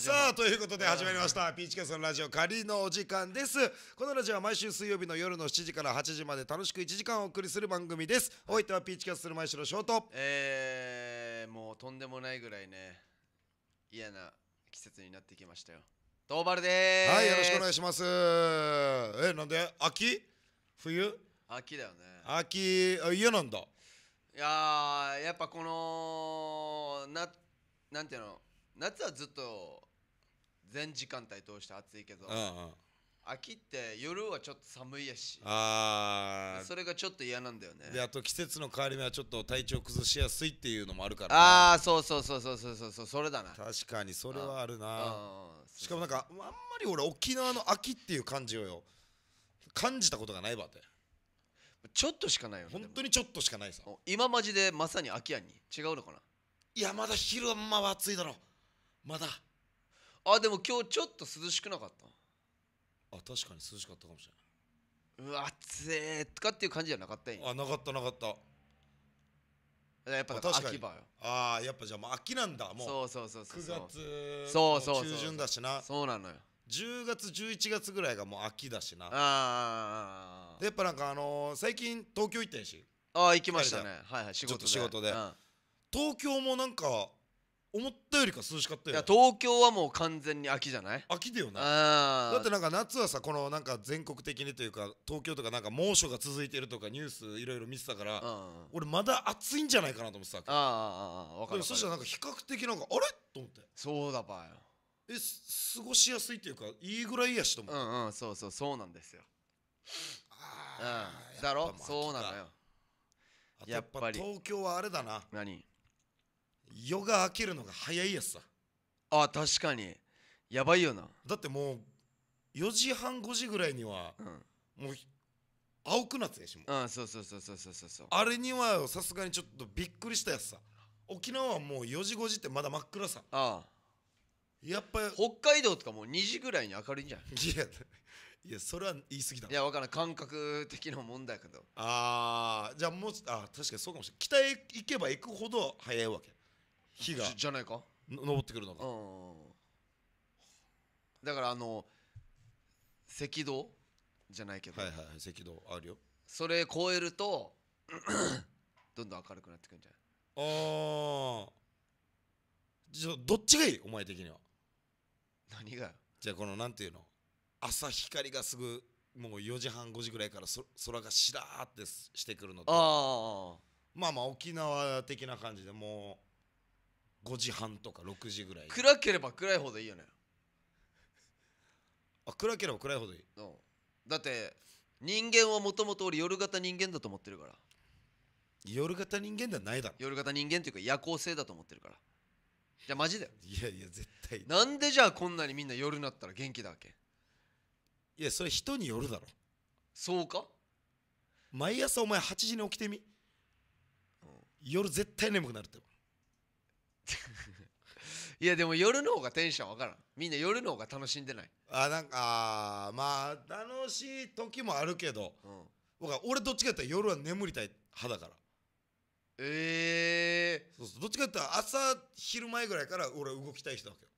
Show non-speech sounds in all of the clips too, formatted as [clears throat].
さあということで始まりましたピーチキャスのラジオ仮のお時間ですこのラジオは毎週水曜日の夜の7時から8時まで楽しく1時間お送りする番組ですおいてはピーチキャスのショートえー、もうとんでもないぐらいね嫌な季節になってきましたよ東ーバルですはいよろしくお願いしますえなんで秋冬秋だよね秋あ嫌なんだいややっぱこのななんていうの夏はずっと全時間帯通して暑いけど、うん秋って夜はちょっと寒いやしあそれがちょっと嫌なんだよねであと季節の変わり目はちょっと体調崩しやすいっていうのもあるから、ね、ああそうそうそうそうそうそうそれだな確かにそれはあるなしかもなんかあんまり俺沖縄の秋っていう感じをよ感じたことがないわってちょっとしかないよ、ね、本当にちょっとしかないさ今マジでまさに秋やに違うのかないやまだ昼はまは暑いだろまだあでも今日ちょっと涼しくなかったあ確かに涼しかったかもしれないうわ暑えとかっていう感じじゃなかったんやあなかったなかったやっぱ秋葉よああやっぱじゃあもう秋なんだもうそうそうそうそう9月中旬だしなそうなのよ10月11月ぐらいがもう秋だしなあでやっぱなんかあのー、最近東京行ったやしああ行きましたねはいはい仕事で仕事で、うん、東京もなんか思ったよりか涼しかったいよや東京はもう完全に秋じゃない秋だよなだってなんか夏はさこのなんか全国的にというか東京とかなんか猛暑が続いてるとかニュースいろいろ見てたから俺まだ暑いんじゃないかなと思ってたわけああああ分かでるもそしたらなんか比較的なんかあれと思ってそうだばよえす過ごしやすいっていうかいいぐらいやしと思う、うんうんそうそうそうなんですよ、ああ、うん、だろそうなのよやっぱぱり東京はあれだな何夜が明けるのが早いやつさあ確かにやばいよなだってもう4時半5時ぐらいには、うん、もう青くなってしもあそうそうそうそうそうそうあれにはさすがにちょっとびっくりしたやつさ沖縄はもう4時5時ってまだ真っ暗さああやっぱ北海道とかもう2時ぐらいに明るいんじゃん [laughs] いやいやそれは言い過ぎだいや分からん感覚的な問題やけどああじゃあもうあ確かにそうかもしれない北へ行けば行くほど早いわけ火がじゃないか登ってくるのが、うんだからあの赤道じゃないけど、はいはいはい赤道あるよそれ超えると [clears throat] どんどん明るくなってくるんじゃないああじゃあどっちがいいお前的には何がじゃあこのなんていうの朝光がすぐもう4時半5時ぐらいからそ空がしらーってしてくるのとああまあまあ沖縄的な感じでも5時半とか6時ぐらい暗ければ暗いほどいいよねあ暗ければ暗いほどいいうだって人間はもともと俺夜型人間だと思ってるから夜型人間ではないだろ夜型人間っていうか夜行性だと思ってるからじゃあマジだよいやいや絶対なんでじゃあこんなにみんな夜になったら元気だわけいやそれ人によるだろそうか毎朝お前8時に起きてみ、うん、夜絶対眠くなるって [laughs] いやでも夜の方がテンション分からんみんな夜の方が楽しんでないあなんかあまあ楽しい時もあるけど、うん僕は俺どっちかやったら夜は眠りたい派だからええそうそうどっちかやったら朝昼前ぐらいから俺動きたい人なわけよ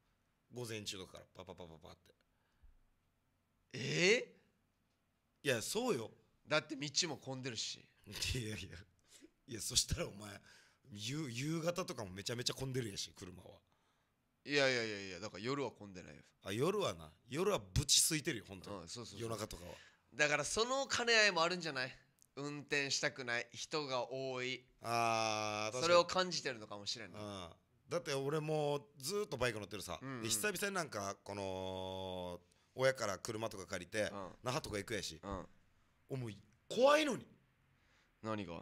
午前中とかからパパパパパってええいやそうよだって道も混んでるしいやいやいやそしたらお前夕夕方とかもめちゃめちゃ混んでるやし車はいやいやいやいやだから夜は混んでないよあ夜はな夜はぶち空いてるよ本当に、うんそうそうそう夜中とかはだからその兼ね合いもあるんじゃない運転したくない人が多いあそれを感じてるのかもしれないうんだって俺もずっとバイク乗ってるさ、うんうん久々になんかこの親から車とか借りて、うん那覇とか行くやし、うんおもう怖いのに何が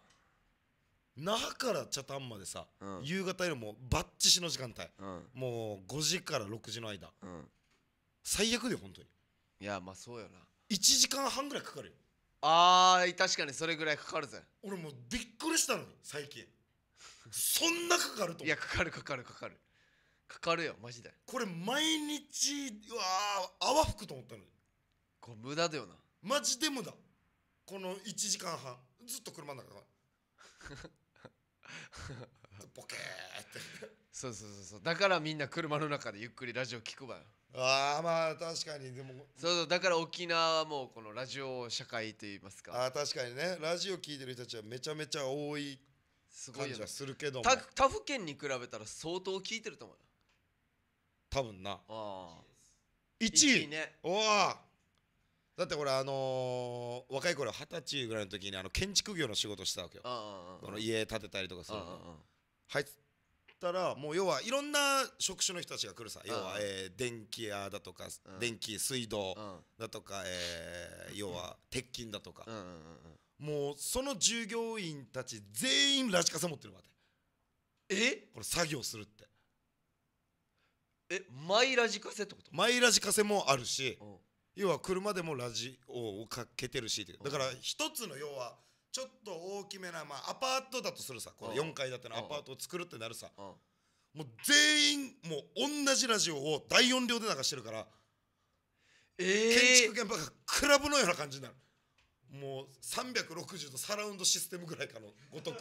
那覇から北谷までさ、うん夕方よりもバッチしの時間帯うんもう5時から6時の間うん最悪で本当にいやまあそうよな1時間半ぐらいかかるよあー確かにそれぐらいかかるぜ俺もうびっくりしたのに最近そんなかかるといやかかるかかるかかるかかるよマジでこれ毎日うわー泡吹くと思ったのにこれ無駄だよなマジで無駄この1時間半ずっと車の中からボケーってそうそうそうそうだからみんな車の中でゆっくりラジオ聞くわよああまあ確かにでもそうそうだから沖縄はもうこのラジオ社会といいますかああ確かにねラジオ聞いてる人たちはめちゃめちゃ多いすごい感じはするけども他府県に比べたら相当聞いてると思うよ多分なああ1位ねおおだってれあのー、若い頃二十歳ぐらいの時にあの建築業の仕事してたわけよこの家建てたりとかさ入ったらもう要はいろんな職種の人たちが来るさ要はえ電気屋だとか電気水道だとかえ要は鉄筋だとかもうその従業員たち全員ラジカセ持ってるわけえこれ作業するってえマイラジカセってことマイラジカセもあるし、うん要は車でもラジオをかけてるしだから一つの要はちょっと大きめな、まあ、アパートだとするさこの4階建てのアパートを作るってなるさもう全員もう同じラジオを大音量で流してるから、えー、建築現場がクラブのような感じになるもう360度サラウンドシステムぐらいかのごとく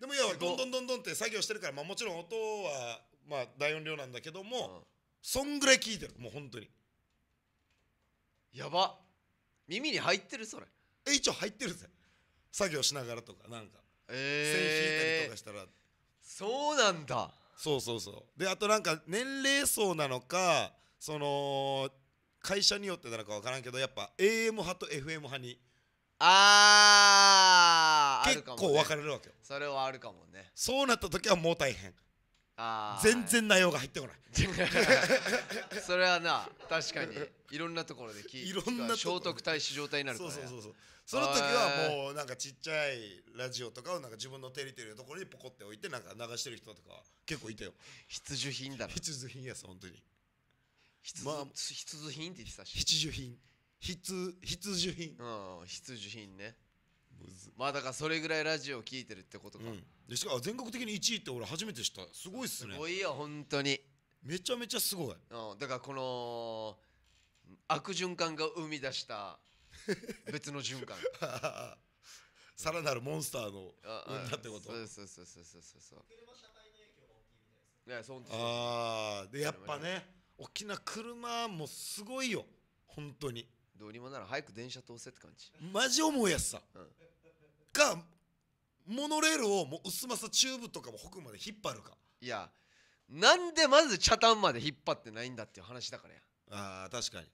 でも要はどんどんどんどんって作業してるから、まあ、もちろん音はまあ大音量なんだけども、そんぐらい聞いてるもう本当にやば耳に入ってるそれえ一応入ってるぜ作業しながらとかなんか線えとかしたらそうなんだそうそうそうであとなんか年齢層なのかその会社によってなのか分からんけどやっぱ AM 派と FM 派にあー結構分かれるわけよ、ね、それはあるかもねそうなった時はもう大変あ全然内容が入ってこない [laughs] それはな確かにいろんなところで聞い [laughs] いろんなとろ聖徳太子状態になるかそらうねそうそうそうその時はもうなんかちっちゃいラジオとかをなんか自分のテリトリのところにポコって置いてなんか流してる人とか結構いたよ必需品だな必需品やさ本当に必まあ需必需品って言ってたし必需品必必需品うん必需品ねまあだからそれぐらいラジオを聞いてるってことか、うんでしかも全国的に1位って俺初めて知ったすごいっすねすごいよ本当にめちゃめちゃすごいうんだからこの悪循環が生み出した [laughs] 別の循環 [laughs] さらなるモンスターの生んだってことそうそうそうそうそうそういやそうああでやっぱね大きな車もすごいよ本当にどうにもなら早く電車通せって感じマジ重いやつさ、うがモノレールをもう薄まさチューブとかも北まで引っ張るかいやなんでまずチャタンまで引っ張ってないんだっていう話だからやあー確かに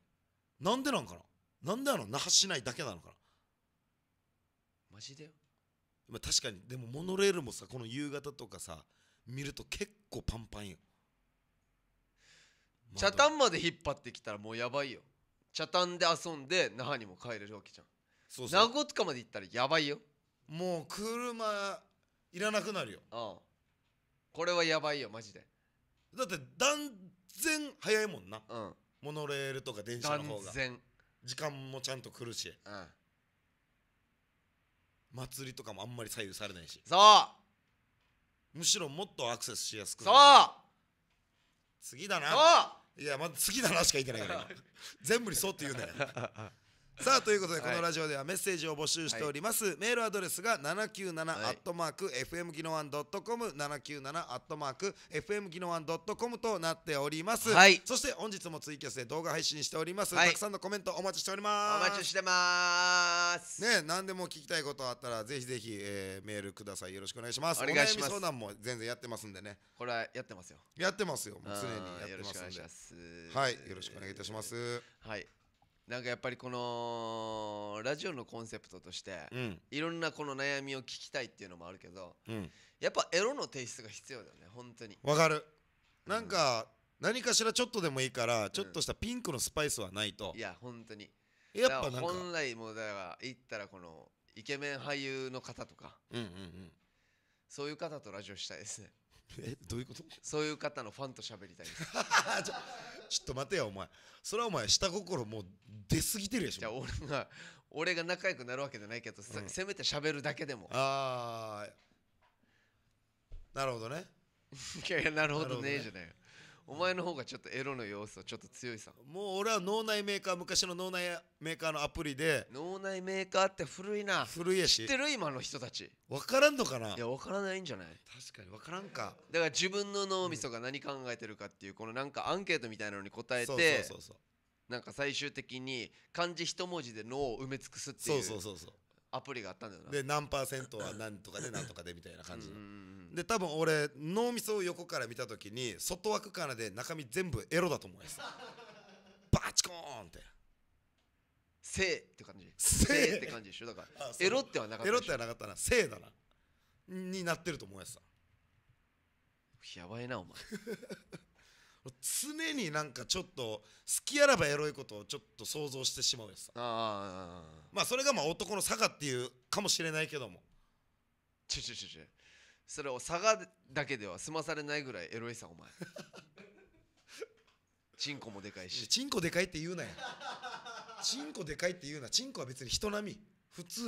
なんでなんかななんであの那覇市内だけなのかなマジでまあ確かにでもモノレールもさこの夕方とかさ見ると結構パンパンよ茶炭まで引っ張ってきたらもうやばいよ茶炭で遊んで那覇にも帰れるわけじゃんそうそう名古屋まで行ったらやばいよもう車いらなくなるよああこれはやばいよマジでだって断然早いもんなうんモノレールとか電車の方が然時間もちゃんと来るしうん祭りとかもあんまり左右されないしそうむしろもっとアクセスしやすくそう次だそうないやまだ次だなしか言ってないから [laughs] 全部にそうって言うなよさあということでこのラジオではメッセージを募集しております、はい、メールアドレスが7 9 7 f m g i 1 c o m 7 9 7 f m g i ッ c o m となっております、はい、そして本日もツイキャスで動画配信しております、はい、たくさんのコメントお待ちしておりますお待ちしてますね何でも聞きたいことあったらぜひぜひ、えー、メールくださいよろしくお願いしますお願いします相談も全然やってますんでねこれはやってますよやってますよ常にやってますんではいよろしくお願いいたしますはいなんかやっぱりこのラジオのコンセプトとして、うん、いろんなこの悩みを聞きたいっていうのもあるけど、うん、やっぱエロの提出が必要だよね本当にわかるなんか、何かしらちょっとでもいいから、ちょっとしたピンクのスパイスはないといや本当にやっぱなんか本来もだから言ったらこのイケメン俳優の方とか、うんうんうん、そういう方とラジオしたいですね [laughs] えどういうことそういう方のファンと喋りたいです [laughs] ちょちょっと待てよお前それはお前下心もう出過ぎてるでしょじゃあ俺が俺が仲良くなるわけじゃないけど、うん、せめて喋るだけでもああなるほどね [laughs] いやいやなるほどねじゃないよお前の方がちょっとエロの要素ちょっと強いさもう俺は脳内メーカー昔の脳内メーカーのアプリで脳内メーカーって古いな古いやし知ってる今の人たち分からんのかないや分からないんじゃない確かに分からんかだから自分の脳みそが何考えてるかっていう、このなんかアンケートみたいなのに答えてそうそうそうなんか最終的に漢字一文字で脳を埋め尽くすっていうそうそうそうそうアプリがあったんだよなで何パーセントは何とかで何とかでみたいな感じので多分俺脳みそを横から見た時に外枠からで中身全部エロだと思うやつバチコーンって性って感じ性って感じでしょだからエロってはなかったエロってはなかったな性だなになってると思やつさやばいなお前常になんかちょっと好きあらばエロいことをちょっと想像してしまうやつさあまあそれがまあ男の坂っていうかもしれないけどもちょちょちょちょそれを佐賀だけでは済まされないぐらいエロいさお前 [laughs] チンコもでかいしチンコでかいって言うなよチンコでかいって言うなチンコは別に人並み普通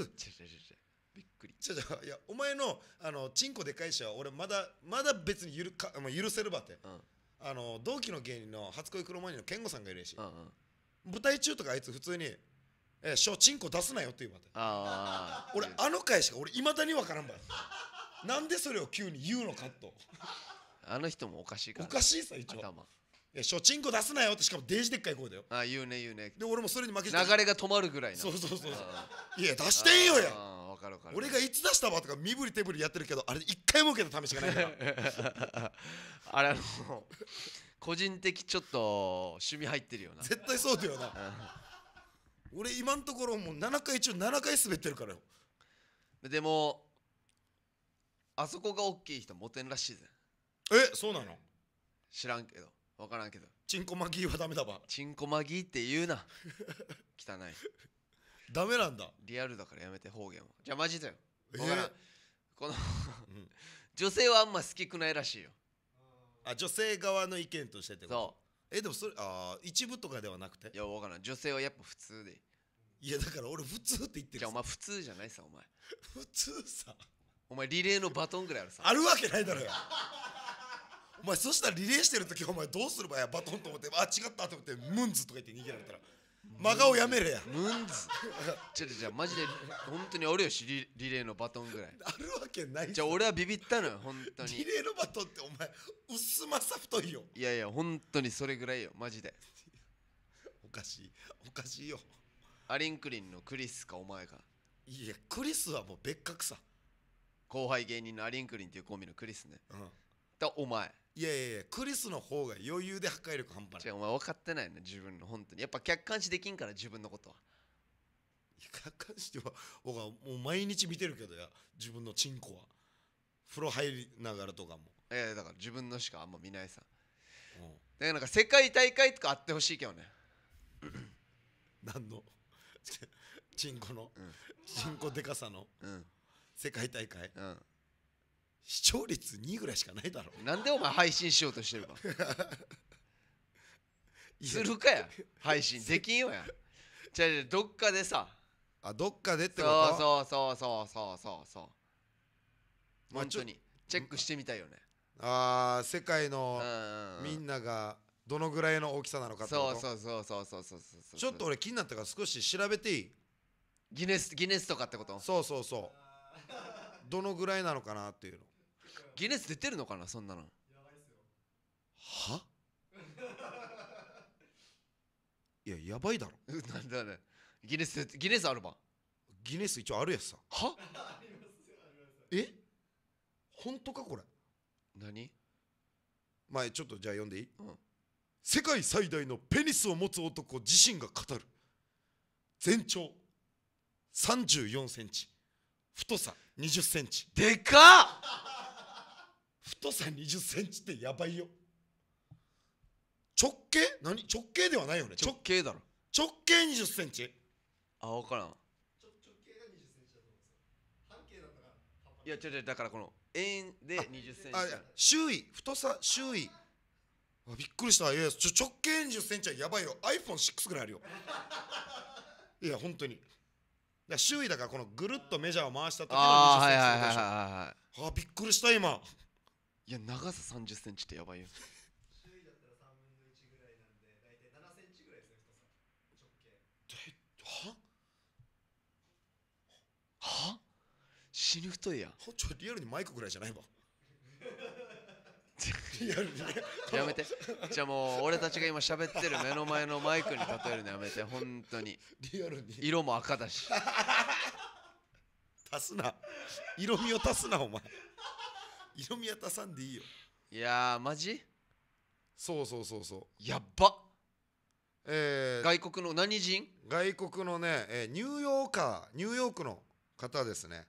びっくりちょちょいやお前のあのチンコでかいしは俺まだまだ別に許か許せるばって、うん、あの同期の芸人の初恋黒マニの健吾さんがいるし、うんうん、舞台中とかあいつ普通に「えー、しょチンコ出すなよ」って言うばって俺あの回しか俺いまだに分からんばなんでそれを急に言うのかとあの人もおかしいかおかしいさ一応頭いやしょちんこ出すなよってしかもデージでっかい声だよああ言うね言うねで俺もそれに負けて流れが止まるぐらいなそうそうそうそういや出してんよやあわかるかる俺がいつ出したばとか身振り手振りやってるけどあれ一回も受けた試しがないからあれあの個人的ちょっと趣味入ってるよな絶対そうだよな俺今のところもう7回中7回滑ってるからよでもあそこが大きい人モテんらしいぜえそうなの知らんけど分からんけどチンコマギーはダメだわチンコマギーって言うな [laughs] 汚いダメなんだリアルだからやめて方言はじゃあマジだよえ分からん、この女性はあんま好きくないらしいよあ女性側の意見としてってことそえでもそれあ一部とかではなくていや分からん女性はやっぱ普通でいやだから俺普通って言ってじるゃあお前普通じゃないさお前 [laughs] 普通さお前リレーのバトンぐらいあるさあるわけないだろよお前そしたらリレーしてる時お前どうすればやバトンと思ってあ違ったと思ってムンズとか言って逃げられたら真顔やめれやムンズちょちじゃあマジで本当に俺よしリリレーのバトンぐらいあるわけないじゃあ俺はビビったのよ本当にリレーのバトンってお前薄まさ太いよいやいや本当にそれぐらいよマジでおかしいおかしいよアリンクリンのクリスかお前かいやクリスはもう別格さ後輩芸人のアリンクリンっていうコンビのクリスね、うん、とお前いやいやいやクリスの方が余裕で破壊力半端ないうお前分かってないね自分の本当にやっぱ客観視できんから自分のことは客観視ては僕はもう毎日見てるけどや自分のチンコは風呂入りながらとかも、えだから自分のしかあんま見ないさうん、だからなんか世界大会とかあってほしいけどね何の [laughs] チンコの、うんチンコでかさのうん世界大会、うん、視聴率2ぐらいしかないだろなんでお前配信しようとしてるか [laughs] するかや配信できんよやじゃあどっかでさあどっかでってことそうそうそうそうそうそうントにチェックしてみたいよねああ世界のみんながどのぐらいの大きさなのかってことそうそうそうそうそうそうちょっと俺気になったから少し調べていいギネスギネスとかってことそうそうそう [laughs] どのぐらいなのかなっていうのギネス出てるのかなそんなのはいややばいだろ [laughs] なんだねギネスギネスあるばギネス一応あるやつさはえ本当かこれ何前ちょっとじゃあ読んでいい、うん、世界最大のペニスを持つ男自身が語る全長3 4センチ太さ20センチでかっ太さ20センチってやばいよ直径何直径ではないよね直径だろ直径20センチあ分からん直径が20センチだと思うんですよ半径だったらいや違う違うだからこの円で20センチあ周囲太さ周囲あびっくりしたいや直径20センチはやばいよ iPhone6 ぐらいあるよいや本当にだ周囲だからこのぐるっとメジャーを回した時のあはいはいはあびっくりした今いや長さ3 0ンチってやばいよ周囲だったら3分の1ぐらいなんで大体7センチぐらいですね太さ直径はは死ぬ太いやちょリアルにマイクぐらいじゃないわやめてじゃあもう俺たちが今喋ってる目の前のマイクに例えるのやめて本当にリアルに色も赤だし足すな色味を足すなお前色味は足さんでいいよいやーマジそうそうそうそうやっばえー、外国の何人外国のね、えー、ニューヨーカーニューヨークの方ですね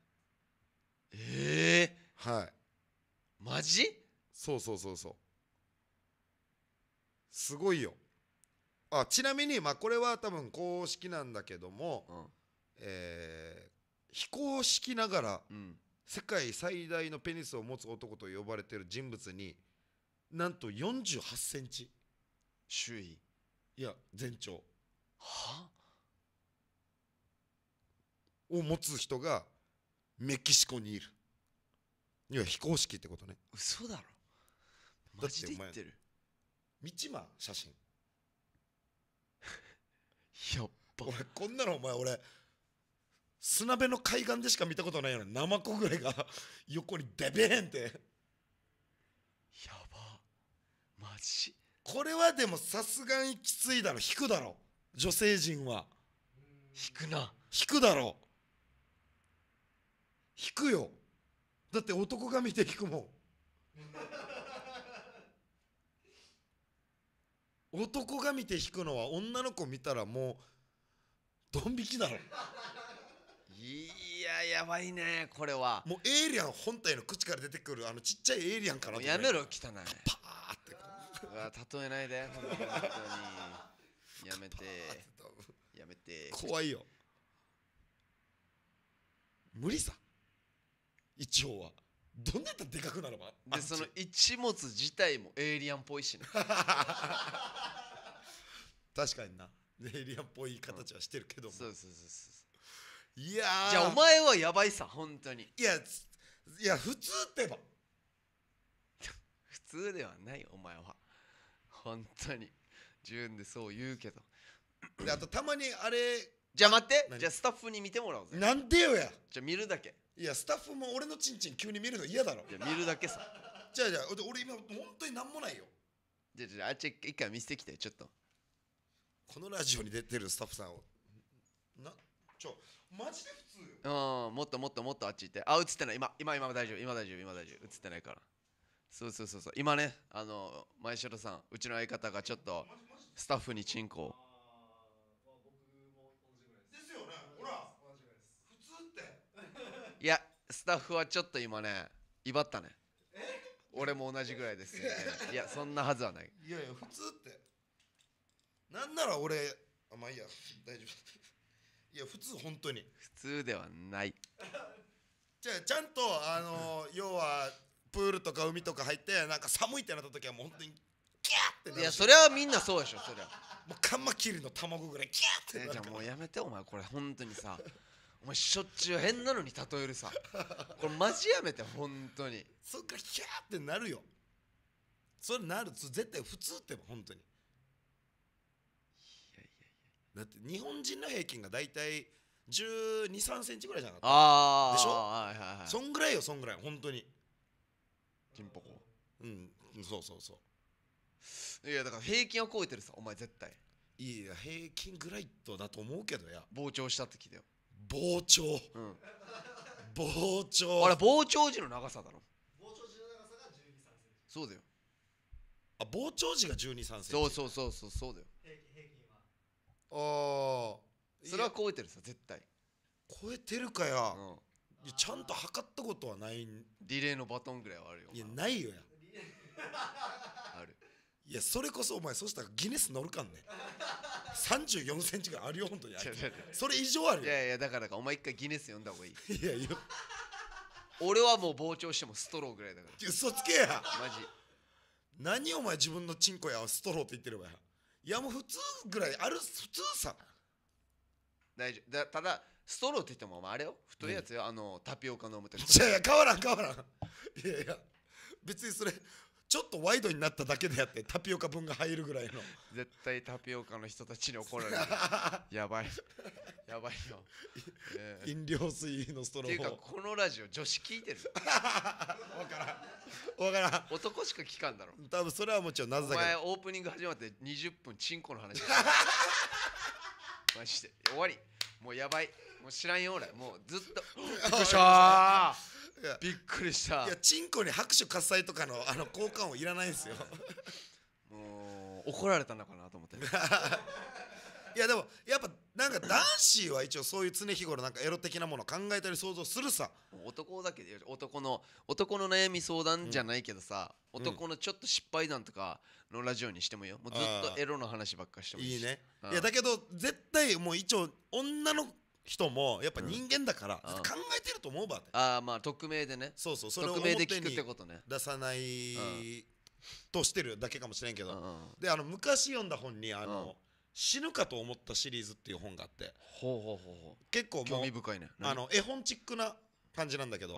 ええー、はいマジそうそうそうそうすごいよあちなみに、まあ、これは多分公式なんだけども、うんえー非公式ながらうん世界最大のペニスを持つ男と呼ばれている人物になんと4 8センチ周囲いや全長はを持つ人がメキシコにいるいや非公式ってことね嘘だろマジで言ってる道間写真 [laughs] やっぱこんなのお前俺砂辺の海岸でしか見たことないようなナマぐらいが [laughs] 横にデベーンってやばマジこれはでもさすがにきついだろ引くだろ女性陣は引くな引くだろ引くよだって男が見て引くもん [laughs] 男が見て引くのは女の子見たらもうドン引きだろいややばいねこれはもうエイリアン本体の口から出てくるあのちっちゃいエイリアンからやめろ汚いパーってこうう例えないで本当に [laughs] やめてやめて怖いよ無理さ一応は。どんなやったらでかくなるば。でその一物自体もエイリアンっぽいしね [laughs] 確かになエイリアンっぽい形はしてるけども、うん、そうそうそうそういやじゃあお前はやばいさ本当にいやいや普通ってば普通ではないお前は本当に純でそう言うけどあとたまにあれじゃあ待ってじゃあスタッフに見てもらおうぜなんでよやじゃあ見るだけいやスタッフも俺のちんちん急に見るの嫌だろいや見るだけさじゃあじゃあ俺今本当になんもないよじゃあじゃああっち一回見せてきてちょっとこのラジオに出てるスタッフさんをなちょマジで普通うんもっともっともっとあっち行ってあ映ってない今今今大丈夫今大丈夫今大丈夫映ってないからそうそうそうそう今ねあの前城さんうちの相方がちょっとスタッフにチンコをいやスタッフはちょっと今ね威張ったね俺も同じぐらいですいやそんなはずはないいやいや普通ってなんなら俺あまあいいや大丈夫いや普通本当に普通ではないじゃあちゃんとあの要はプールとか海とか入ってなんか寒いってなった時はもう本当にキャーってなるいやそれはみんなそうでしょそれはもうカンマキリの卵ぐらいキャーってなるじゃあもうやめてお前これ本当にさお前しょっちゅう変なのに例えるさ [laughs] これマジやめて本当にそっかヒャーってなるよそれなる絶対普通って本当にいやいやいやだって日本人の平均が大体1 2 3センチぐらいじゃなかったあでしょ、はいはいはい、そんぐらいよそんぐらい本当にチンポコうんそうそうそういやだから平均を超えてるさお前絶対いや平均ぐらいとだと思うけどや膨張したって聞いたよ膨張、うん、膨張あれ膨張時の長さだろ膨張時の長さが1 2 3センチそうだよあ膨張時が1 2 3センチそうそうそうそうそうだよ平均はああそれは超えてるさ絶対超えてるかや、うん、ちゃんと測ったことはないリレーのバトンぐらいはあるよいやないよやいやそれこそお前そしたらギネス乗るかんね三3 4センチがあるよ本当に違それ以上あるいやいやだからかお前一回ギネス呼んだ方がいい [laughs] いやいや俺はもう膨張してもストローぐらいだから嘘つけやマジ何お前自分のチンコやストローって言ってるわいやもう普通ぐらいある普通さ大丈夫だただストローって言ってもお前あれよ太いやつよあのタピオカ飲むときいやいや変わらん変わらんいやいや別にそれちょっとワイドになっただけでやってタピオカ分が入るぐらいの絶対タピオカの人たちに怒られる [laughs] やばいやばいよ、えー、飲料水のストローていうかこのラジオ女子聞いてる分 [laughs] からん分からん男しか聞かんだろ多分それはもちろんなぜだけお前オープニング始まって20分チンコの話マジで終わりもうやばいもう知らんよ俺もうずっとびっくりしたびっくりしたいやチンコに拍手喝采とかのあの交換音いらないですよもう怒られたのかなと思って [laughs] いやでもやっぱなんか男子は一応そういう常日頃なんかエロ的なもの考えたり想像するさ男だけで男の男の悩み相談じゃないけどさ、うん、男のちょっと失敗談とかのラジオにしてもよもうずっとエロの話ばっかしてもいいしいいね、いやだけど絶対もう一応女の人もやっぱ人間だから、うん、考えてると思うばってああまあ匿名でねそうそうそれを表に出さない、としてるだけかもしれんけど、うんであの昔読んだ本にあの、うん死ぬかと思ったシリーズっていう本があってほほほほうううう結構もうあの絵本チックな感じなんだけど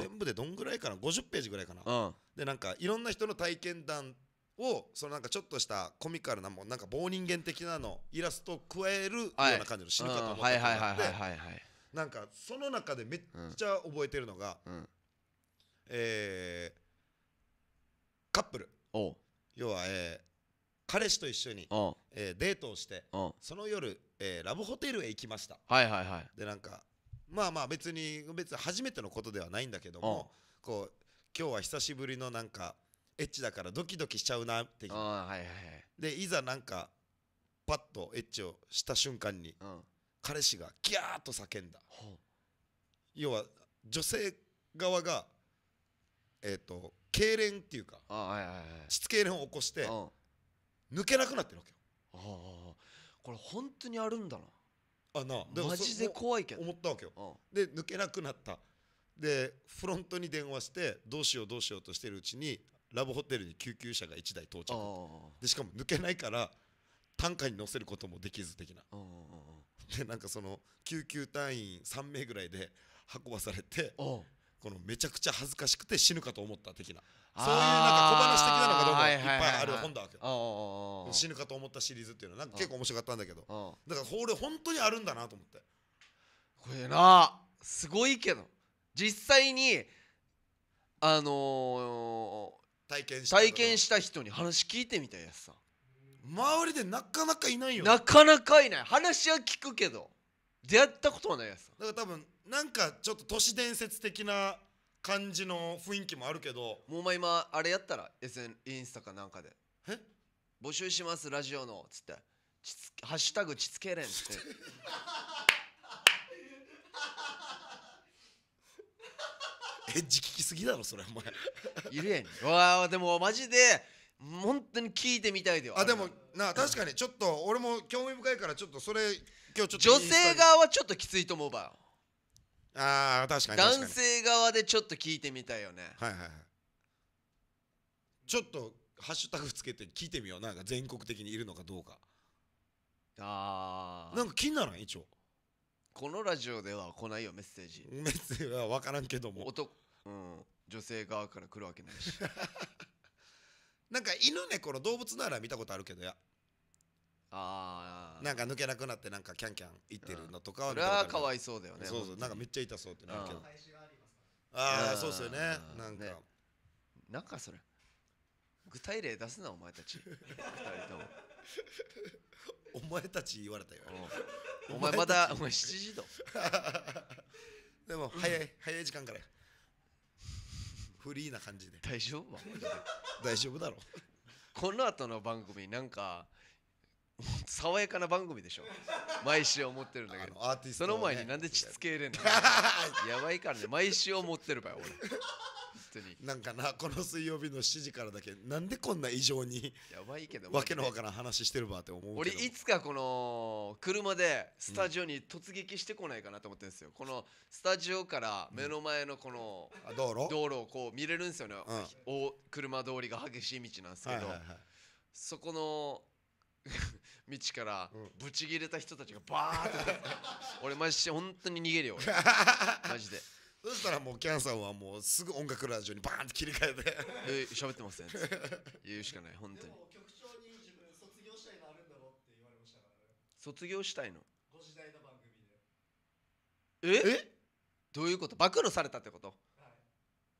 全部でどんぐらいかな50ページぐらいかなでなんかいろんな人の体験談をそのなんかちょっとしたコミカルなもなんか棒人間的なのイラストを加えるような感じの死ぬ方もあってなんかその中でめっちゃ覚えてるのが、うんうん、えー、カップル要は、えー、彼氏と一緒に、えー、デートをしてその夜、えー、ラブホテルへ行きました、はいはいはい、でなんかまあまあ別に別に初めてのことではないんだけどもこう今日は久しぶりのなんかエッチだからドキドキしちゃうなってあはいはいはいでいざなんかパッとエッチをした瞬間に、うん彼氏がギャーッと叫んだ、要は女性側がえっ、ー、と痙攣っていうかしいれんを起こして抜けなくなってるわけよああこれ本当にあるんだなあなマジで怖いけど思ったわけよ、で抜けなくなったでフロントに電話してどうしようどうしようとしてるうちにラブホテルに救急車が1台到着でしかも抜けないから担架に乗せることもできず的なでなんかその救急隊員3名ぐらいで運ばされてこのめちゃくちゃ恥ずかしくて死ぬかと思った的なそういうなんか小話的なのがどうもいっぱいある本だわけ死ぬかと思ったシリーズっていうのはなんか結構面白かったんだけどだからこれ本当にあるんだなと思ってこれなすごいけど実際にあのー体験した体験した人に話聞いてみたいやつさ周りでなかなかいないよなかなかいない話は聞くけど出会ったことはないやつさだから多分なんかちょっと都市伝説的な感じの雰囲気もあるけどもうお前今あれやったら SN インスタかなんかでえ募集しますラジオのつってちつ「ハッシュタグちつけれん」って [laughs] [laughs] エッジ聞きすぎだろそれお前いるやんわあでもマジで本当に聞いてみたいではあでもな確かにちょっと俺も興味深いからちょっとそれ今日ちょっと女性側はちょっときついと思うばあー確かに男性側でちょっと聞いてみたいよねはいはいはいちょっとハッシュタグつけて聞いてみようなんか全国的にいるのかどうかああなんか気にならん一応このラジオでは来ないよメッセージメッセージは分からんけども男、うん、女性側から来るわけないし [laughs] なんか犬猫の動物なら見たことあるけどやあなんか抜けなくなってなんかキャンキャンいってるのとかはそれはかわいそうだよねそうそうなんかめっちゃ痛そうってなるけどああそうっすよねなんか、ね、なんかそれ具体例出すなお前たち2人とも [laughs] お前たち言われたよ [laughs] お前まだお前七時だ [laughs] でも早い、うん、早い時間からフリーな感じで大丈夫大丈夫だろう。この後の番組なんか爽やかな番組でしょ毎週思ってるんだけど、ね、その前になんでちつけれんの [laughs] やばいからね毎週思ってるばよ俺通になんかなこの水曜日の7時からだけなんでこんな異常にやばいけど、わけのわからん話してるばって思うけど俺いつかこの車でスタジオに突撃してこないかなと思ってるんですよ、このスタジオから目の前のこの、うん、道路道路をこう見れるんですよね、うん、お車通りが激しい道なんですけど、はいはいはい、そこの [laughs] 道からブチギレた人たちがバーって俺マジで本当に逃げるよ [laughs] マジでそしたらもうキャンさんはもうすぐ音楽ラジオにバーンって切り替えてえー喋ってますね [laughs] 言うしかない本当でにも局長に自分卒業したいのあるんだろうって言われましたからね卒業したいのご時代の番組でええどういうこと暴露されたってことはい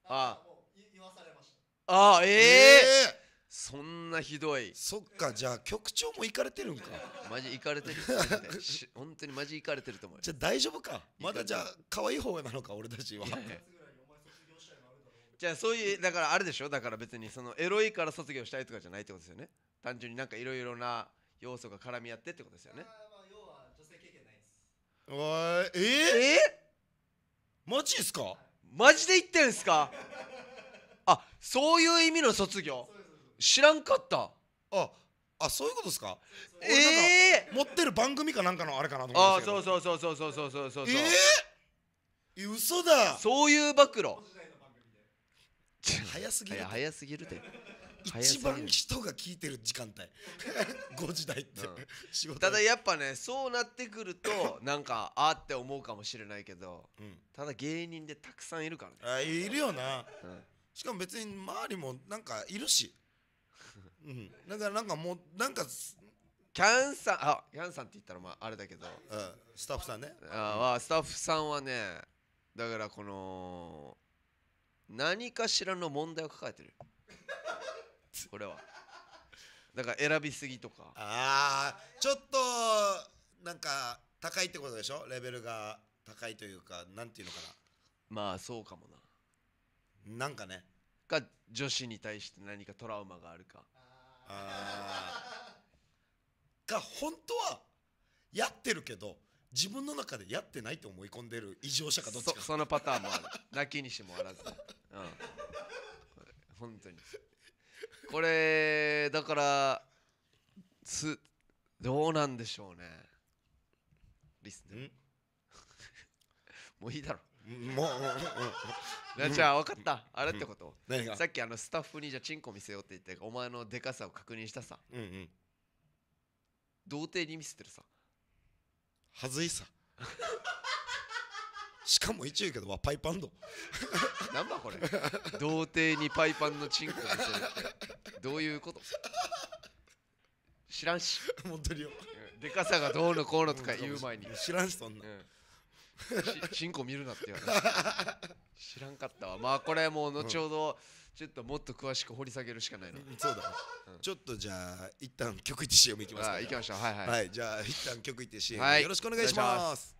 ああも言わされましたああえええそんなひどいそっかじゃあ局長も行かれてるんかマジ行かれてる [laughs] 本当にマジ行かれてると思うじゃあ大丈夫かまだじゃあ可愛い方なのか俺たちはじゃあそういうだからあれでしょだから別にそのエロいから卒業したいとかじゃないってことですよね単純になんかいろいろな要素が絡み合ってってことですよねおいえー、えー、マジですかマジで言ってんすかあそういう意味の卒業知らんかったああそういうことですかええー、持ってる番組かなんかのあれかなと思ってあそうそうそうそうそうそうそうそうえー、嘘だそういう暴露早すぎる早すぎるで一番人が聞いてる時間帯5 [laughs] 時台って、うん、ただやっぱねそうなってくるとなんかあって思うかもしれないけど、うん、ただ芸人でたくさんいるからねあいるよな、うん、しかも別に周りもなんかいるしうん、だからなんかもうなんかキャンさんあキャンさんって言ったらまああれだけど、うん、スタッフさんねあスタッフさんはねだからこの何かしらの問題を抱えてるこれ [laughs] はだから選びすぎとかああちょっとなんか高いってことでしょレベルが高いというかなんていうのかなまあそうかもななんかねが女子に対して何かトラウマがあるかが本当はやってるけど自分の中でやってないと思い込んでる異常者かどっちかそのパターンもある泣きにしもあらず、うん、本当にこれだからすどうなんでしょうねリスナー [laughs] もういいだろもう、なじゃあ分かったあれってこと、何がさっきあのスタッフにじゃあチンコ見せようって言ってお前のでかさを確認したさうんうん。童貞に見せてるさはずいさ。しかも一応言うけど、わパイパンド。なんだこれ童貞にパイパンのチンコ見せるってどういうこと知らんし [laughs] 本当によ。でかさがどうのこうのとか言う前に、知らんし、そんなう。んチンコ見るなって言われ知らんかったわまあこれもう後ほど、ちょっともっと詳しく掘り下げるしかないのそうだ、うん、ちょっとじゃあ一旦曲一って CM いきますか、ね、行きましょうはいはい、はい、じゃあ一旦曲一って CM、はい、よろしくお願いします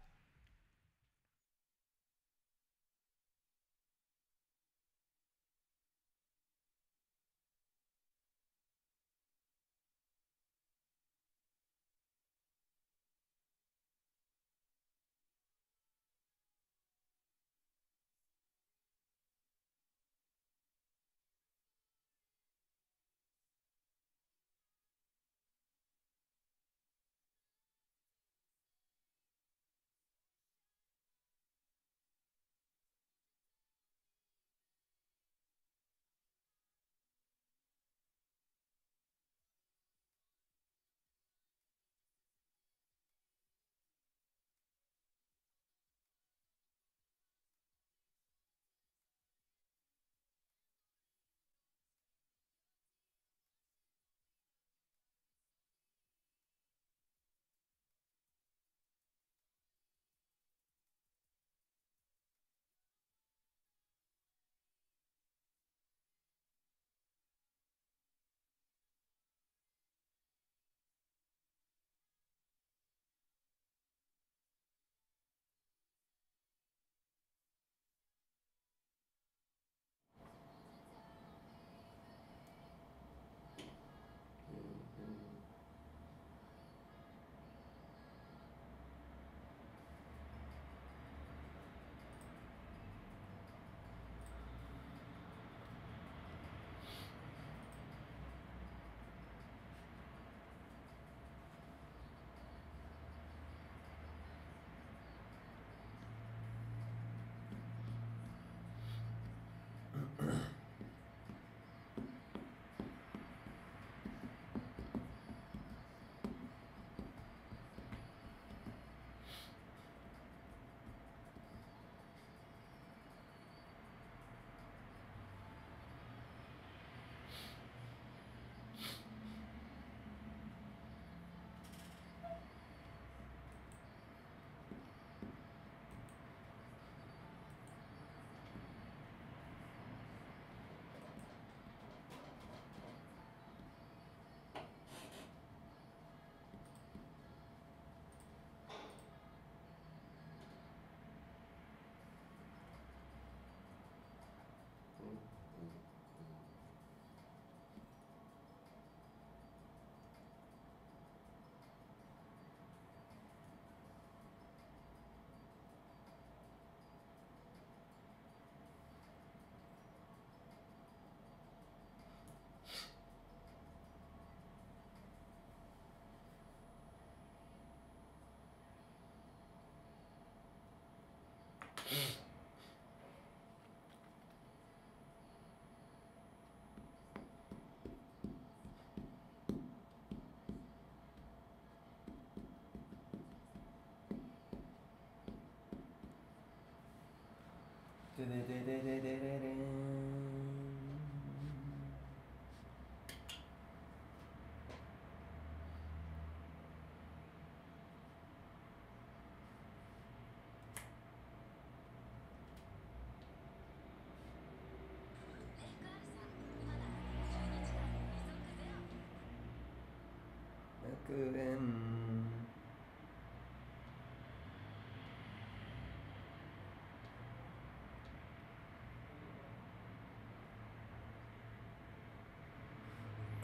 Good.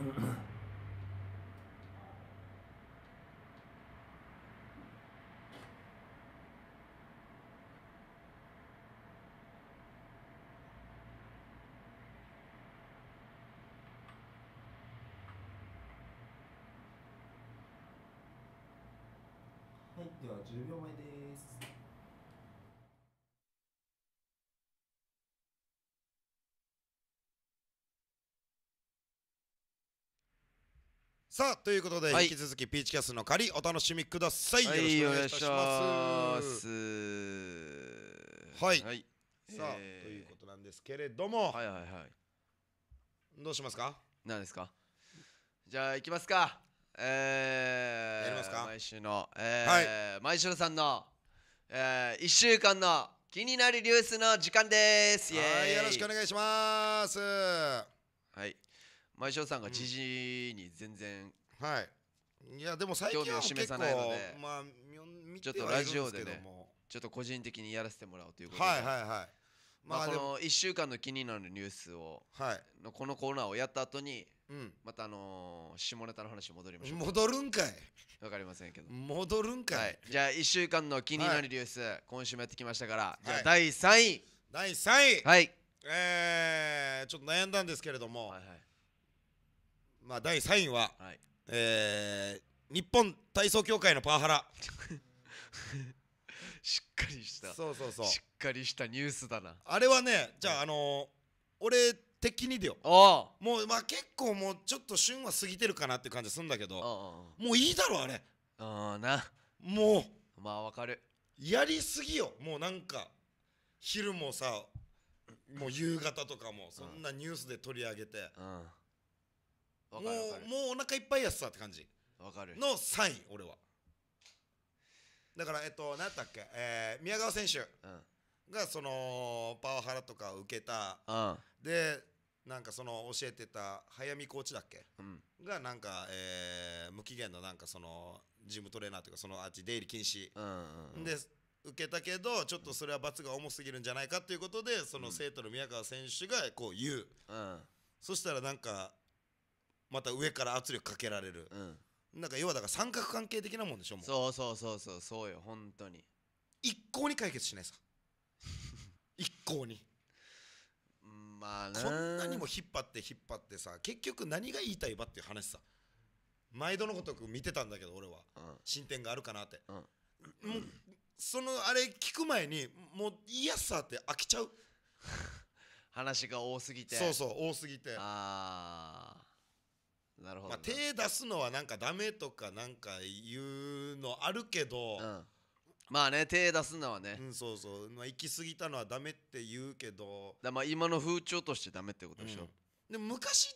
Mm. [clears throat] では10秒前ですさあということで、はい引き続きピーチキャスの仮お楽しみください、よろしくお願いいたしますますはいはい、さあ、えーということなんですけれども、はいはいはいどうしますか何ですかじゃあ行きますかえー、やりますか毎週の、えーはい、毎週さんの、えー、1週間の気になるニュースの時間ですはいよろしくお願いしますはい毎週さんがじ事に全然、うん、はいいやでも最近は結構ないので、まあ、ちょっとラジオでねちょっと個人的にやらせてもらおうということではいはいはいまあ、まあ、この1週間の気になるニュースを、はい、のこのコーナーをやった後にうん、またあのー、下ネタの話戻りましょう戻るんかいわかりませんけど戻るんかい、はい、じゃあ1週間の気になるニュース、はい、今週もやってきましたから、はい、じゃあ第3位第3位はいえー、ちょっと悩んだんですけれども、はいはい、まあ第3位は、はい、えー、日本体操協会のパワハラ [laughs] しっかりしたそうそうそうしっかりしたニュースだなあれはねじゃあ、あのー、俺的にでよもうまあ結構もうちょっと旬は過ぎてるかなって感じするんだけどもういいだろあれああなもうまあわかるやりすぎよもうなんか昼もさもう夕方とかもそんなニュースで取り上げて、うん、もうもうお腹いっぱいやつさって感じわかるのサイン俺はだからえっと何やったっけ、え宮川選手がそのパワハラとか受けた、うん、でなんかその教えてた早見コーチだっけ、うん、がなんか、えー、無期限のなんかそのジムトレーナーというかそのアーチ出入り禁止、うんうん、で受けたけどちょっとそれは罰が重すぎるんじゃないかということでその生徒の宮川選手がこう言う、うん、そしたらなんかまた上から圧力かけられる、うん、なんか要はだから三角関係的なもんでしょもうそうそうそうそうそうよ本当に一向に解決しないさ [laughs] 一向にまあこんなにも引っ張って引っ張ってさ結局何が言いたいばっていう話さ毎度のごとく見てたんだけど俺は、うん進展があるかなって、うんもうそのあれ聞く前にもう嫌さって飽きちゃう [laughs] 話が多すぎてそうそう多すぎてああなるほどまあ、手出すのはなんかダメとかなんか言うのあるけど、うんまあね手出すのはね、うん、そうそう、まあ、行き過ぎたのはダメって言うけどだまあ今の風潮としてダメってことでしょ、うん、でも昔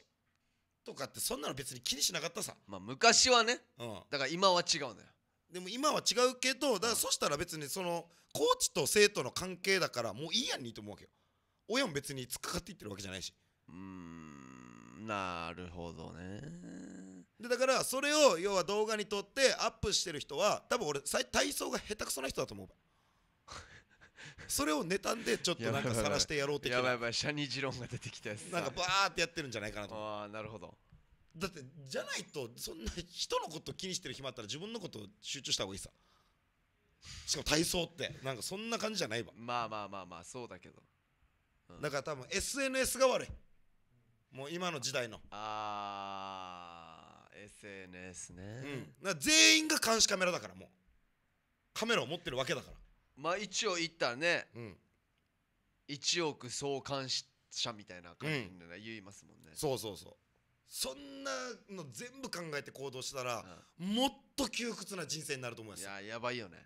とかってそんなの別に気にしなかったさまあ昔はね、うん、だから今は違うんだよでも今は違うけどだからそしたら別にそのコーチと生徒の関係だからもういいやんにと思うわけよ親も別に突っかかっていってるわけじゃないしうーんなるほどねでだからそれを要は動画に撮ってアップしてる人は多分俺体操が下手くそな人だと思う [laughs] それをタんでちょっとなんからしてやろうってやばいやばいシャニジロンが出てきたやつなんかバーってやってるんじゃないかなとああなるほどだってじゃないとそんな人のこと気にしてる暇あったら自分のこと集中した方がいいさしかも体操ってなんかそんな感じじゃないわまあまあまあまあそうだけど、うん、だから多分 SNS が悪いもう今の時代のああ SNS ね、うん、全員が監視カメラだからもうカメラを持ってるわけだからまあ一応言ったらね、うん、1億総監視者みたいな感じで言いますもんね、うん、そうそうそうそんなの全部考えて行動したら、うん、もっと窮屈な人生になると思いますいややばいよね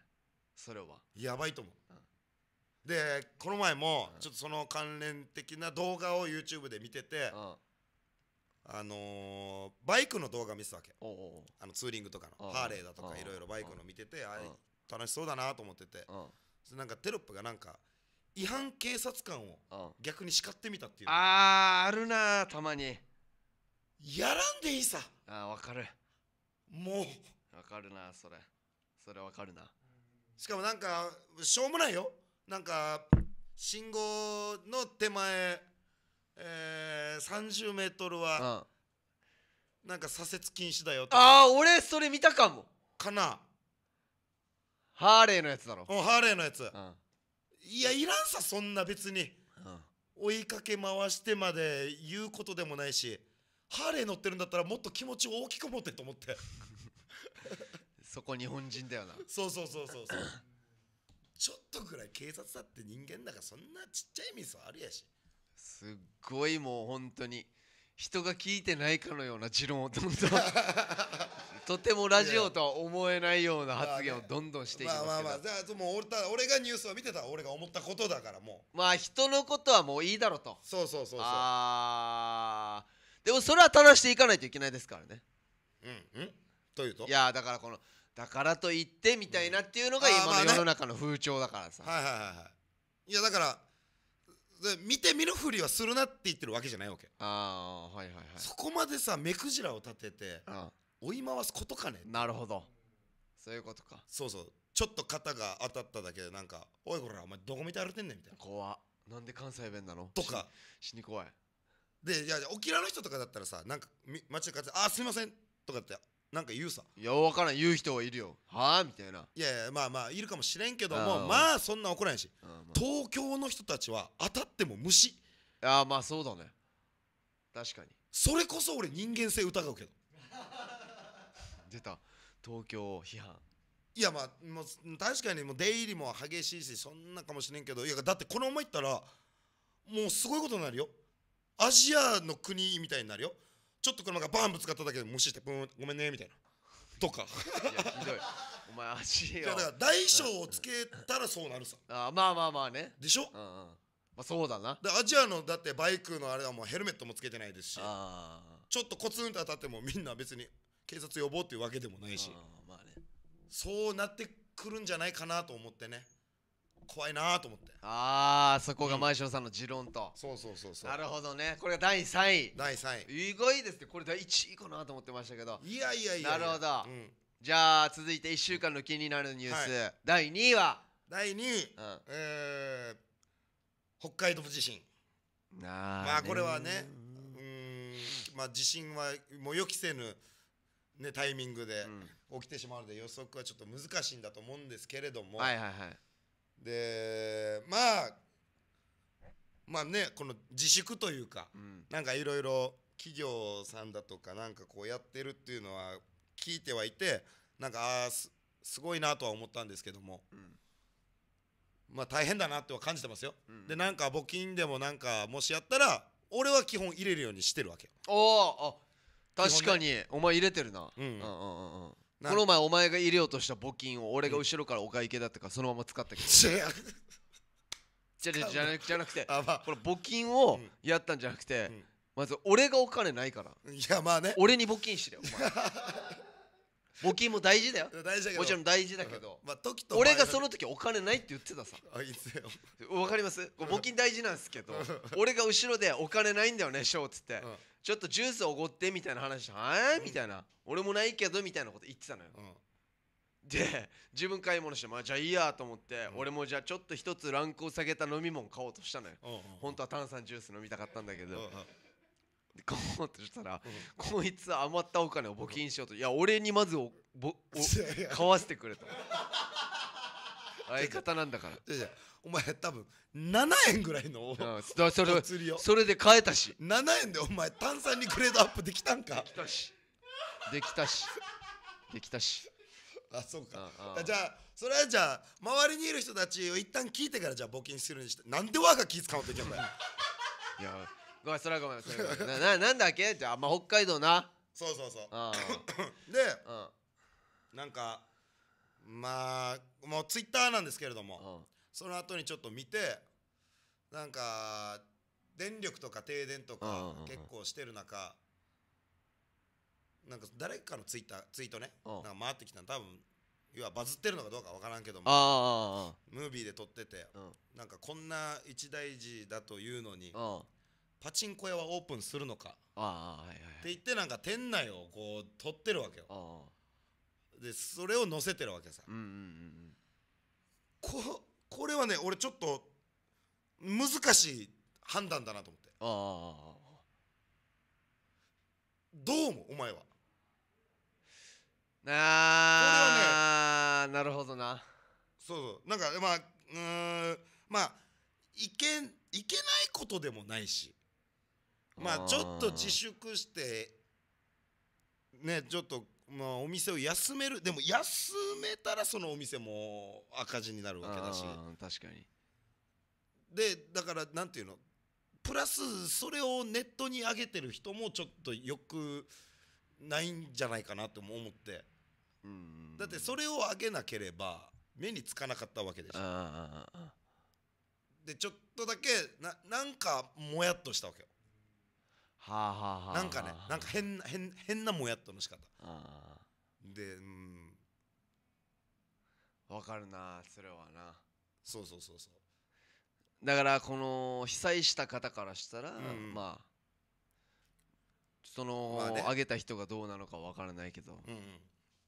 それはやばいと思う、うん、でこの前もちょっとその関連的な動画を YouTube で見てて、あのー、バイクの動画見てたわけあのツーリングとかのハーレーだとかいろいろバイクの見ててあ楽しそうだなと思っててなんかテロップがなんか違反警察官を逆に叱ってみたっていうあーあるなたまにやらんでいいさあわかるもうわかるなそれそれわかるなしかもなんかしょうもないよなんか信号の手前えー、30メートルはなんか左折禁止だよああ俺それ見たかもかなハーレーのやつだろうハーレーのやつ、うん、いやいらんさそんな別に、うん、追いかけ回してまで言うことでもないしハーレー乗ってるんだったらもっと気持ちを大きく持ってと思って [laughs] そこ日本人だよなそうそうそうそうそうちょっとぐらい警察だって人間だからそんなちっちゃいミスはあるやしすっごいもう本当に人が聞いてないかのような持論をどんどん [laughs] とてもラジオとは思えないような発言をどんどんしていきますけどまあまあまあじゃあもう俺がニュースを見てたら俺が思ったことだからもうまあ人のことはもういいだろうとそうそうそうそうあでもそれは正していかないといけないですからねうんうんというといやだからこのだからといってみたいなっていうのが今の世の中の風潮だからさ、はいはいはいはいいやだから見て見ぬふりはするなって言ってるわけじゃないわけああはいはいはいそこまでさ目くじらを立てて追い回すことかねなるほどそういうことかそうそうちょっと肩が当たっただけでなんか「おいこらお前どこ見て歩いてんねん」みたいな怖っなんで関西弁なのとか死に怖いでいや沖縄の人とかだったらさなんか街で買って「あすいません」とかってなんか言うさいや分からん言う人はいるよはあみたいないやいやまあまあいるかもしれんけどもあまあそんな怒らへんしまあ東京の人たちは当たっても虫あやまあそうだね確かにそれこそ俺人間性疑うけど出た東京批判いやまあもう確かにもう出入りも激しいしそんなかもしれんけどいやだってこのままいったらもうすごいことになるよアジアの国みたいになるよちょっと車がバンぶつかっただけで無視してプンごめんねみたいなとかひどいお前足いよだから大小をつけたらそうなるさあまあまあまあねでしょうんうんまあそうだなでアジアのだってバイクのあれはもうヘルメットもつけてないですしあちょっとコツンと当たってもみんな別に警察呼ぼうっていうわけでもないしあまあねそうなってくるんじゃないかなと思ってね怖いなと思ってああそこが前翔さんの持論と、そうそうそうそうなるほどねこれが第3位第3位意外ですねこれ第1位かなと思ってましたけどいやいやいやなるほど、うん、じゃあ続いて1週間の気になるニュース、はい、第2位は第2位、うん、えー、北海道地震まあこれはねうんまあ地震はもう予期せぬね、タイミングで起きてしまうので予測はちょっと難しいんだと思うんですけれども、はいはいはい、でまあまあねこの自粛というか、うん、なんかいろいろ企業さんだとかなんかこうやってるっていうのは聞いてはいてなんかあすすごいなとは思ったんですけども、うん、まあ大変だなっては感じてますよ、うん、でなんか募金でもなんかもしやったら俺は基本入れるようにしてるわけよあ確かに、ね、お前入れてるなうんうんうんうんこの前お前が入れようとした募金を俺が後ろからお会計だったからそのまま使ったけどじゃじゃじゃなくじゃなくてまあこれ募金をやったんじゃなくて、うんまず俺がお金ないからいやまあね俺に募金してよお前募金も大事だよ大事だけどもちろん大事だけど、まあ、時と俺がその時お金ないって言ってたさあいいすよわかります募金大事なんですけど俺が後ろでお金ないんだよねショっつって、ちょっとジュースおごってみたいな話はいみたいな、俺もないけどみたいなこと言ってたのよ、で自分買い物して、まあ、じゃあいいやと思って、俺もじゃあちょっと一つランクを下げた飲み物買おうとしたのよ、本当は炭酸ジュース飲みたかったんだけど、こうってしたら、こいつ余ったお金を募金しようといや俺にまずおぼお買わせてくれと [laughs] 相方なんだからお前多分7円ぐらいのうんそれお釣りをそれで買えたし7円でお前炭酸にグレードアップできたんかできたしできたしできたしあそうかうんうんじゃあそれはじゃあ周りにいる人たちを一旦聞いてからじゃあ募金するにしてなんでわが気使わんといけんい [laughs] いやごめんそれはごめんそれはごめんななんだっけじゃあまあ北海道なそうそうそうんでうん [coughs] なんかまあもうツイッターなんですけれどもうんその後にちょっと見てなんか電力とか停電とか結構してる中なんか誰かのツイッターツイートねなんか回ってきたの多分要はバズってるのかどうか分からんけどもムービーで撮っててなんかこんな一大事だというのにパチンコ屋はオープンするのかって言ってなんか店内をこう撮ってるわけよでそれを載せてるわけさここれはね俺ちょっと難しい判断だなと思ってああどう思うお前はああ、ね、なるほどなそうそうなんかまあうんまあいけいけないことでもないしまあちょっと自粛してねちょっとまあ、お店を休めるでも休めたらそのお店も赤字になるわけだし確かにでだからなんていうのプラスそれをネットに上げてる人もちょっとよくないんじゃないかなとも思ってだってそれを上げなければ目につかなかったわけでしょでちょっとだけななんかもやっとしたわけよはあはあはあ、なんかねなんか変な変変なもやっとの仕方でうんわかるなそれはなそうそうそうそうだからこの被災した方からしたら、うん、まあその、まあね、上げた人がどうなのかわからないけど、うんうん、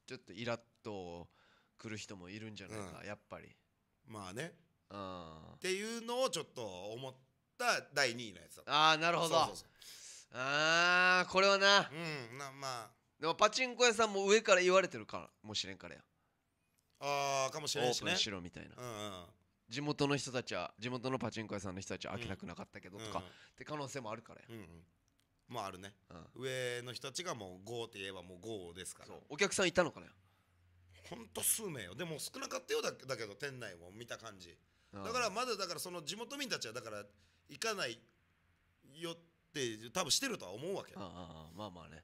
ちょっとイラッとくる人もいるんじゃないか、うん、やっぱりまあねっていうのをちょっと思った第2位のやつだああなるほどそうそうそうあーこれはなうんなまあでもパチンコ屋さんも上から言われてるからもしれんからやああかもしれないしねオープンしろみたいな、うんうん、地元の人たちは地元のパチンコ屋さんの人たちは開けたくなかったけどとか、うんうん、って可能性もあるからや、うんうんまああるね、うん、上の人たちがもう5って言えばもう5ですからお客さんいたのかねほんと数名よでも少なかったよだだけど店内を見た感じだからまだだからその地元民たちはだから行かないよって多分してるとは思うわけああまあまあね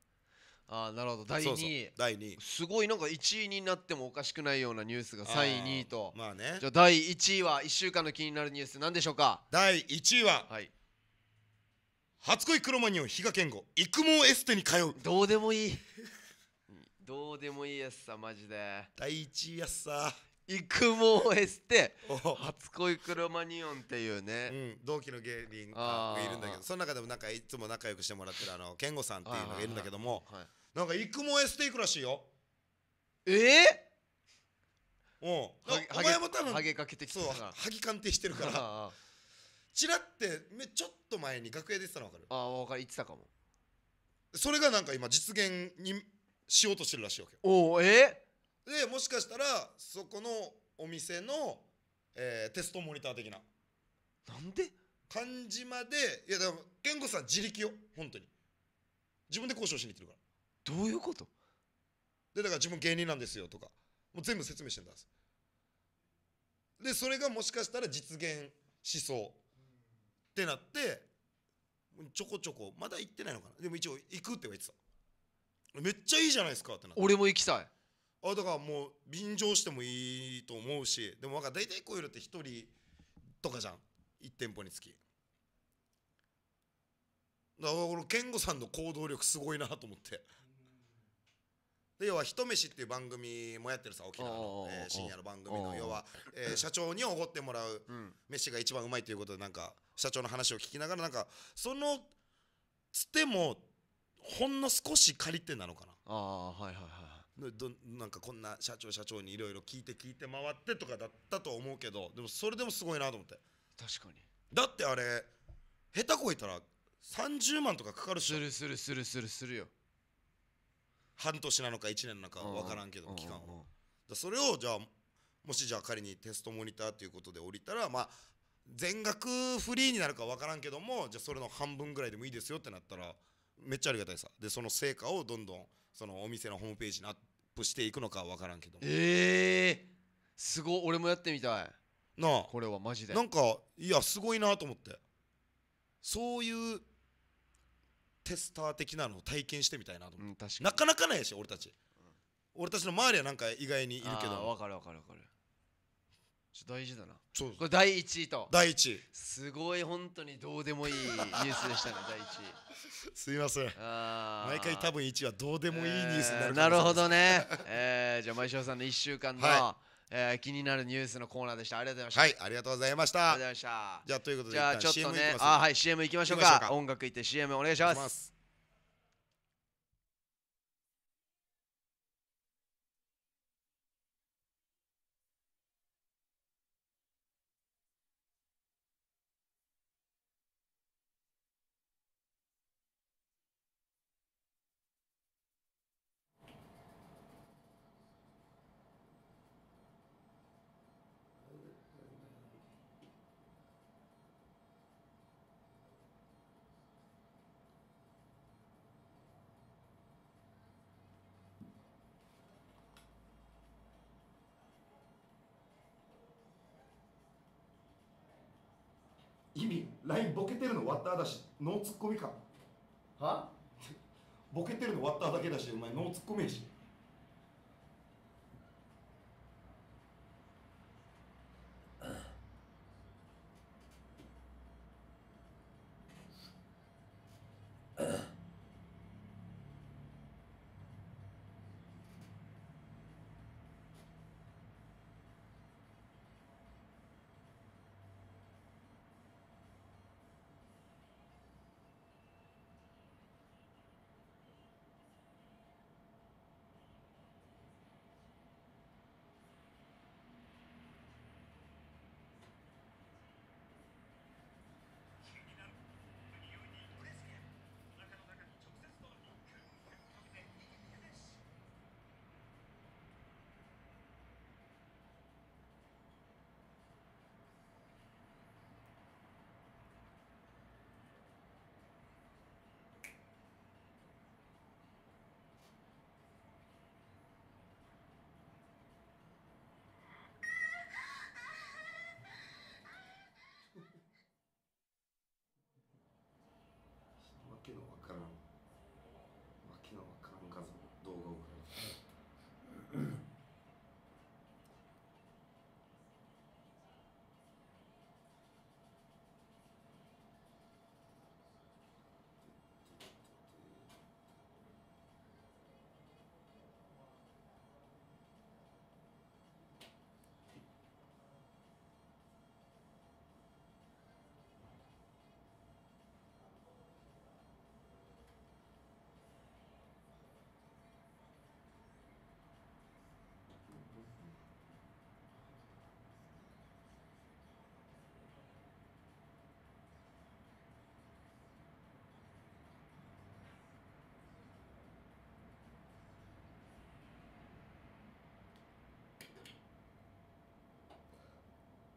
ああなるほど第2位第2位すごいなんか1位になってもおかしくないようなニュースが3位2位とまあねじゃあ第1位は1週間の気になるニュース何でしょうか第1位は、はい、初恋クロマニオン比嘉健吾育毛エステに通うどうでもいい [laughs] どうでもいいやつさマジで第1位やつさ育毛エステ初恋クロマニオンっていうね、うん、同期の芸人がいるんだけどその中でもなんかいつも仲良くしてもらってるあの健吾さんっていうのがいるんだけども、はい、なんか育毛エステ行くらしいよええー、おお前も多分ハゲかけてきてそうハギ鑑定してるからちらってちょっと前に楽屋出てたの分かるああ分かる言ってたかもそれがなんか今実現にしようとしてるらしいわけおおえーでもしかしたらそこのお店の、えー、テストモニター的ななんで漢字までいやでも健吾さん自力よ本当に自分で交渉しに行ってるからどういうことでだから自分芸人なんですよとかもう全部説明してんだでそれがもしかしたら実現しそうってなってちょこちょこまだ行ってないのかなでも一応行くって言ってためっちゃいいじゃないですかってなって俺も行きたいあだからもう便乗してもいいと思うしでもなん大体こういうのって1人とかじゃん1店舗につきだから俺健吾さんの行動力すごいなと思ってで要は「ひとめし」っていう番組もやってるさ沖縄の、えー、深夜の番組の要は、えー、社長におごってもらう飯が一番うまいということでなんか社長の話を聞きながらなんかそのつてもほんの少し借りてなのかなああはいはいはいどなんかこんな社長社長にいろいろ聞いて聞いて回ってとかだったと思うけどでもそれでもすごいなと思って確かにだってあれ下手こいたら30万とかかかるしするするするするするよ半年なのか1年なのか分からんけど期間はだそれをじゃあもしじゃあ仮にテストモニターということで降りたらまあ全額フリーになるか分からんけどもじゃあそれの半分ぐらいでもいいですよってなったらめっちゃありがたいさでその成果をどんどんそのお店のホームページにアップしていくのかは分からんけどええー、すごい俺もやってみたいなあこれはマジでなんかいやすごいなと思ってそういうテスター的なのを体験してみたいなと思って、うん、かなかなかないでしょ俺たち、うん、俺たちの周りはなんか意外にいるけど分かる分かる分かるちょ大事だなそうこれ第1位と第1位すごい本当にどうでもいいニュースでしたね [laughs] 第1位すいません毎回多分1位はどうでもいいニュースになる、えー、なるほどね、えー、じゃあ前翔さんの1週間の、はい、えー、気になるニュースのコーナーでしたありがとうございましたはいありがとうございましたありがとうございましたじゃあということでじゃあちょっとねあはい CM いきましょうか音楽いって CM お願いします君 LINE ボケてるの割っただしノーツッコミかは [laughs] ボケてるの割っただけだしお前ノーツッコミやしけのわからん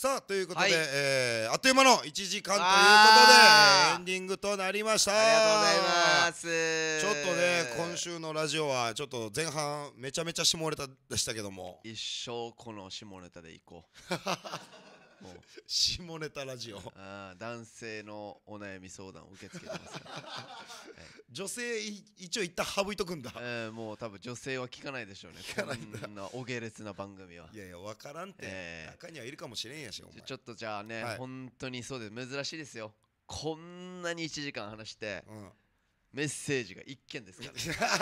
さあということで、はい、えー、あっという間の1時間ということでエンディングとなりましたありがとうございますちょっとね今週のラジオはちょっと前半めちゃめちゃ下ネタでしたけども一生この下ネタでいこう [laughs] 下ネタラジオあ男性のお悩み相談を受け付けてますから、[laughs] はい、女性一応一旦省いとくんだ、えー、もう多分女性は聞かないでしょうね聞かないんだこんなお下劣な番組はいやいや分からんって、えー、中にはいるかもしれんやしちょっとじゃあね、はい、本当にそうです珍しいですよこんなに1時間話して、うんメッセージが一件ですから、ね、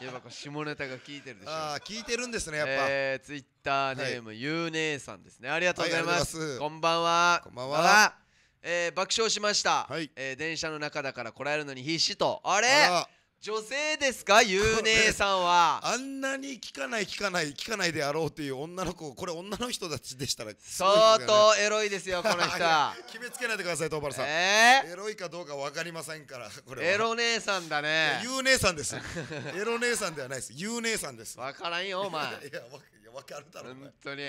[laughs] やっぱこう下ネタが効いてるでしょああ聞いてるんですねやっぱ、えー、ツイッターネーム、はい、ゆうねえさんですねありがとうございますはいます、こんばんはこんばんはえー、爆笑しました、はい、えー、電車の中だからこらえるのに必死とあれあ女性ですかゆうねさんは [laughs] あんなに聞かない聞かない聞かないであろうという女の子これ女の人たちでしたら、ね、相当エロいですよこの人 [laughs] 決めつけないでください東原さん、えー、エロいかどうか分かりませんからこれエロ姉さんだねゆう姉さんです [laughs] エロ姉さんではないですゆう姉さんです分からんよお前いや分かるだろう本当に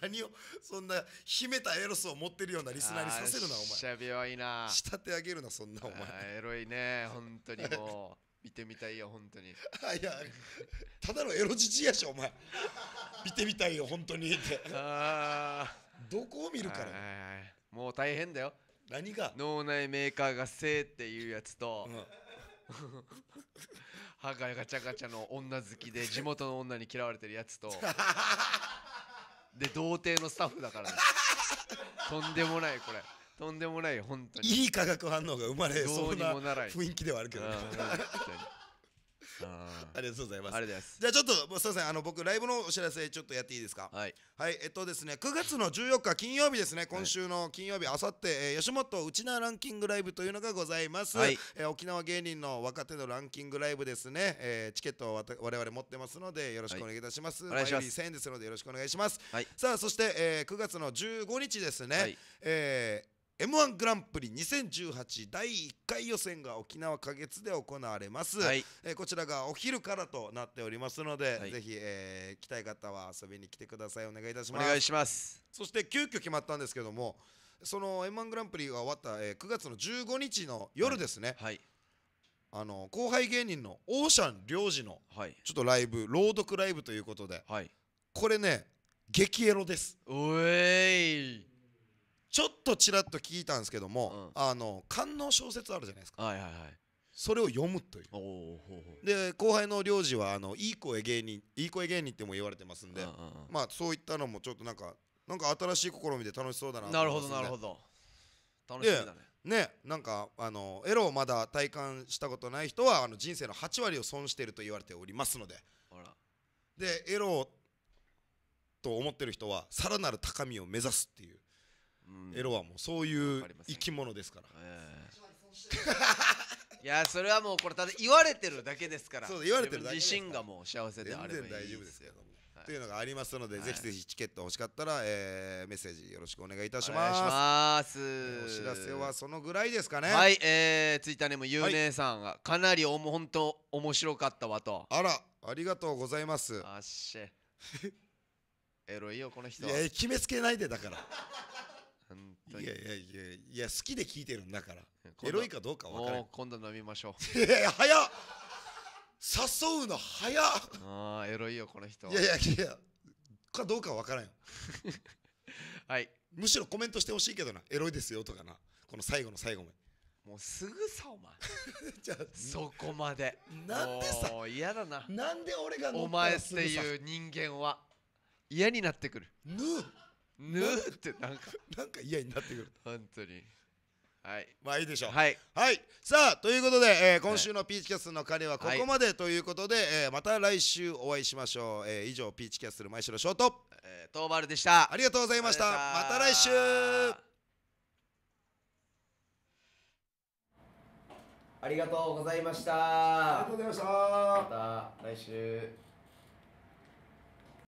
何をそんな秘めたエロスを持ってるようなリスナーにさせるなお前しゃべはいな仕立て上げるなそんなお前エロいね本当にもう見てみたいよ本当に [laughs] いやただのエロじじやしお前見てみたいよ本当にってあどこを見るからもう大変だよ何が脳内メーカーがせっていうやつと、うん、[laughs] 歯がガチャガチャの女好きで地元の女に嫌われてるやつと [laughs] で童貞のスタッフだから、ね、とんでもないこれ。とんでもない本当にいい化学反応が生まれそうな雰囲気ではあるけどあ [laughs] ありがとうございます。ありがとうございます。じゃあちょっとすみませんあの僕ライブのお知らせちょっとやっていいですか。はい。はい、えっとですね9月の14日金曜日ですね今週の金曜日あさって吉本うちなランキングライブというのがございます。はい、えー、沖縄芸人の若手のランキングライブですね。えー、チケットを我々持ってますのでよろしくお願いいたします。はい、お願い1000円ですのでよろしくお願いします。はい。さあそして、えー、9月の15日ですね。はい、えー m 1グランプリ2018第1回予選が沖縄花月で行われます、はい、えー、こちらがお昼からとなっておりますので、はい、ぜひ、えー、来たい方は遊びに来てくださいお願いいたしますお願いしますそして急遽決まったんですけどもその m 1グランプリが終わった、えー、9月の15日の夜ですね、はい、はい、あの後輩芸人のオーシャン領事の、はい、ちょっとライブ朗読ライブということで、はい、これね激エロですおいちょっとちらっと聞いたんですけども、うん、あの官能小説あるじゃないですか、はいはいはい、それを読むというほうで後輩の領事はあのいい声芸人いい声芸人っても言われてますんで、うんうんうん、まあそういったのもちょっとなんかなんか新しい試みで楽しそうだななるほどなるほど楽しみだねねなんかあのエロをまだ体感したことない人はあの人生の8割を損していると言われておりますのででエロと思ってる人はさらなる高みを目指すっていうエロはもうそういう生き物ですから、[laughs] いやそれはもうこれただ言われてるだけですからそう言われてるだけ自身がもう幸せであればいい全然大丈夫ですけどはい、というのがありますので、はい、ぜひぜひチケット欲しかったら、えー、メッセージよろしくお願いいたしますお知らせはそのぐらいですかねはい、えー、ツイッターにもゆうねえさんが、かなりおも本当面白かったわとあらありがとうございますあっし [laughs] エロいよこの人いや決めつけないでだから [laughs] 当にいやいやいやいや好きで聞いてるんだからエロいかどうか分からない今度飲みましょういやいや早っ誘うの早っああエロいよこの人いやいやいやかどうか分からんよ [laughs] はいむしろコメントしてほしいけどなエロいですよとかなこの最後の最後ももうすぐさお前 [laughs] じゃそこまでなんでさ嫌だななんで俺がお前っていう人間は嫌になってくるぬぬーってなんか [laughs] なんか嫌になってくる本当にはいまあいいでしょうはい、はい、さあということで、えー、今週のピーチキャスルの彼はここまでということで、えーまた来週お会いしましょう、えー、以上ピーチキャスの前城ート、えー、東丸でしたありがとうございましたまた来週ありがとうございました。ありがとうございました。また来週。